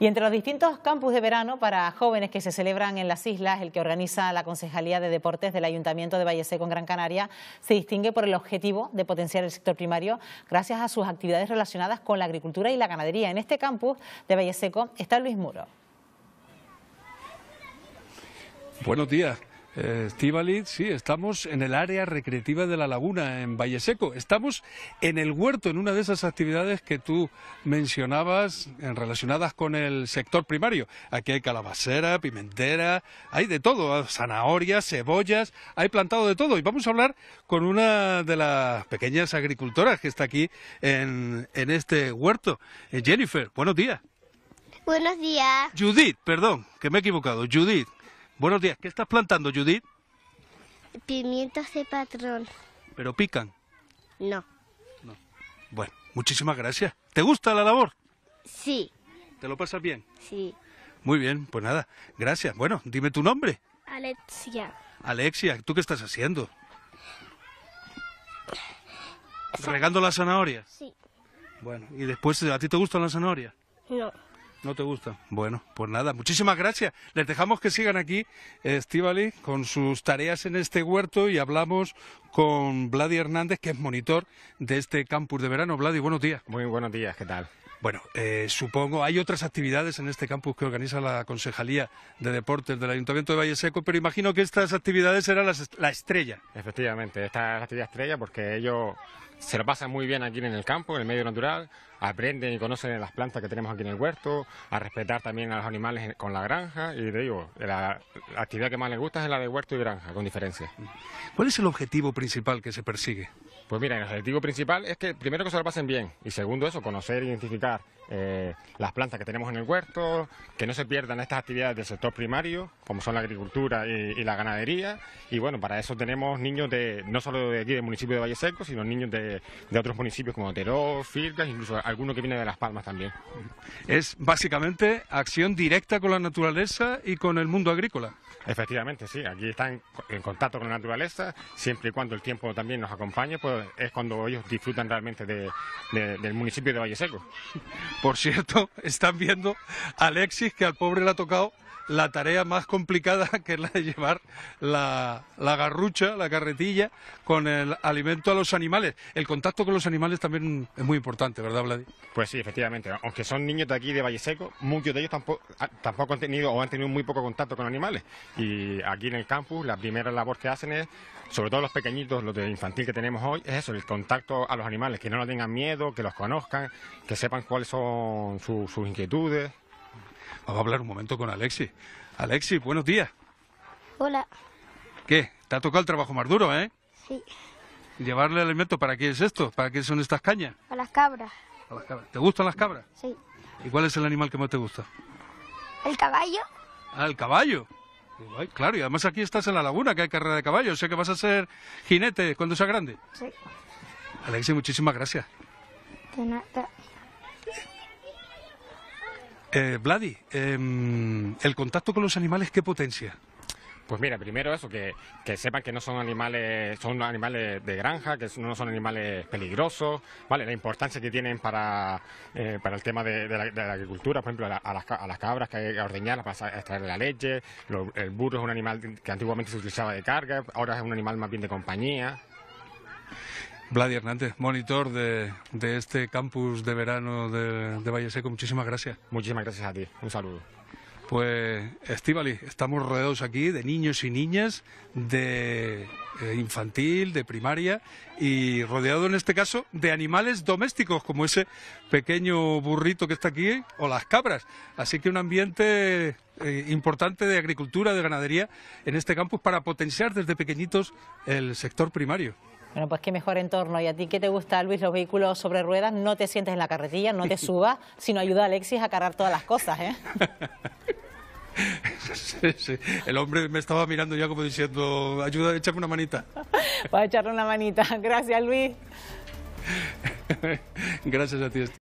Y entre los distintos campus de verano para jóvenes que se celebran en las islas, el que organiza la Concejalía de Deportes del Ayuntamiento de Valle Seco en Gran Canaria, se distingue por el objetivo de potenciar el sector primario gracias a sus actividades relacionadas con la agricultura y la ganadería. En este campus de Valle está Luis Muro. Buenos días. Eh, Estivaliz, sí, estamos en el área recreativa de la laguna, en Valle Seco. Estamos en el huerto, en una de esas actividades que tú mencionabas en, relacionadas con el sector primario. Aquí hay calabacera, pimentera, hay de todo, ah, zanahorias, cebollas, hay plantado de todo. Y vamos a hablar con una de las pequeñas agricultoras que está aquí en, este huerto. Eh, Jennifer, buenos días. Buenos días. Judith, perdón, que me he equivocado. Judith, Buenos días, ¿qué estás plantando, Judith? Pimientos de patrón. ¿Pero pican? No. no. Bueno, muchísimas gracias. ¿Te gusta la labor? Sí. ¿Te lo pasas bien? Sí. Muy bien, pues nada, gracias. Bueno, dime tu nombre. Alexia. Alexia, ¿tú qué estás haciendo? ¿Regando las zanahorias? Sí. Bueno, ¿y después a ti te gustan la zanahorias? No. ¿No te gusta? Bueno, pues nada, muchísimas gracias. Les dejamos que sigan aquí, eh, Estivali, con sus tareas en este huerto y hablamos con Vladi Hernández, que es monitor de este campus de verano. Vladi, buenos días. Muy buenos días, ¿qué tal? Bueno, eh, supongo, hay otras actividades en este campus que organiza la Concejalía de Deportes del Ayuntamiento de Valle Seco, pero imagino que estas actividades serán las, la estrella. Efectivamente, esta es actividad estrella porque ellos se lo pasan muy bien aquí en el campo, en el medio natural, aprenden y conocen las plantas que tenemos aquí en el huerto, a respetar también a los animales con la granja y te digo, la, actividad que más les gusta es la de huerto y granja, con diferencia. ¿Cuál es el objetivo principal que se persigue? Pues mira, el objetivo principal es que primero que se lo pasen bien y segundo eso, conocer e identificar eh, las plantas que tenemos en el huerto, que no se pierdan estas actividades del sector primario, como son la agricultura y, la ganadería. Y bueno, para eso tenemos niños de no solo de aquí del municipio de Valle Seco, sino niños de, otros municipios como Teró, Fircas, incluso alguno que viene de Las Palmas también. Es básicamente acción directa con la naturaleza y con el mundo agrícola. Efectivamente, sí, aquí están en contacto con la naturaleza, siempre y cuando el tiempo también nos acompañe, pues es cuando ellos disfrutan realmente del municipio de Valle Seco. Por cierto, están viendo a Alexis que al pobre le ha tocado la tarea más complicada que es la de llevar la, garrucha, la carretilla, con el alimento a los animales. El contacto con los animales también es muy importante, ¿verdad, Vladi? Pues sí, efectivamente. Aunque son niños de aquí de Valle Seco, muchos de ellos ah, tampoco, han tenido o han tenido muy poco contacto con animales. Y aquí en el campus, la primera labor que hacen es, sobre todo los pequeñitos, los de infantil que tenemos hoy, es eso, el contacto a los animales, que no los tengan miedo, que los conozcan, que sepan cuáles son sus inquietudes. Vamos a hablar un momento con Alexi. Alexi, buenos días. Hola. ¿Qué? Te ha tocado el trabajo más duro, ¿eh? Sí. ¿Llevarle alimento para qué es esto? ¿Para qué son estas cañas? A las cabras. A las cabras. ¿Te gustan las cabras? Sí. ¿Y cuál es el animal que más te gusta? El caballo. Ah, el caballo. Pues claro, y además aquí estás en la laguna, que hay carrera de caballos, o sea que vas a ser jinete cuando seas grande. Sí. Alexi, muchísimas gracias. De nada. Eh, Vladi, em, el contacto con los animales, ¿qué potencia? Pues mira, primero eso, que, sepan que no son animales, son animales de granja, que no son animales peligrosos, ¿vale? La importancia que tienen para, eh, para el tema de, la, agricultura, por ejemplo, a, las, cabras que hay que ordeñarlas para extraer la leche, el burro es un animal que antiguamente se utilizaba de carga, ahora es un animal más bien de compañía, Vladi Hernández, monitor de, este campus de verano de, de Valle Seco. Muchísimas gracias. Muchísimas gracias a ti. Un saludo. Pues, Estivali, estamos rodeados aquí de niños y niñas, de eh, infantil, de primaria, y rodeado en este caso de animales domésticos, como ese pequeño burrito que está aquí, o las cabras. Así que un ambiente eh, importante de agricultura, de ganadería en este campus para potenciar desde pequeñitos el sector primario. Bueno, pues qué mejor entorno. ¿Y a ti qué te gusta, Luis, los vehículos sobre ruedas? No te sientes en la carretilla, no te subas, sino ayuda a Alexis a cargar todas las cosas, ¿eh? El hombre me estaba mirando ya como diciendo, ayuda, échame una manita. Voy a echarle una manita. Gracias, Luis. Gracias a ti.